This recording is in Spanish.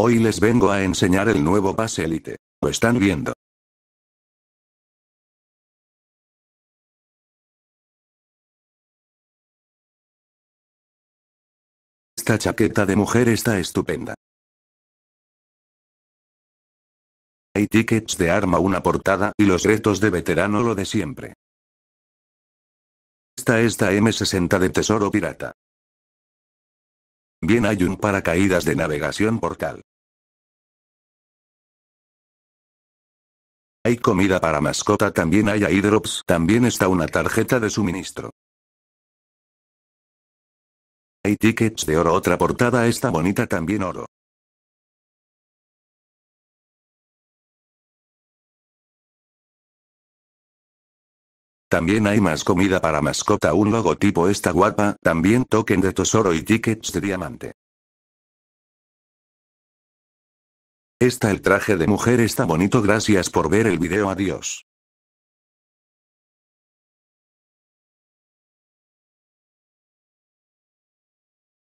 Hoy les vengo a enseñar el nuevo base élite. Lo están viendo. Esta chaqueta de mujer está estupenda. Hay tickets de arma una portada y los retos de veterano lo de siempre. Esta esta M60 de tesoro pirata. También hay un paracaídas de navegación portal. Hay comida para mascota, también hay airdrops, también está una tarjeta de suministro. Hay tickets de oro, otra portada está bonita también oro. También hay más comida para mascota, un logotipo esta guapa, también token de tesoro y tickets de diamante. Está el traje de mujer está bonito, gracias por ver el video, adiós.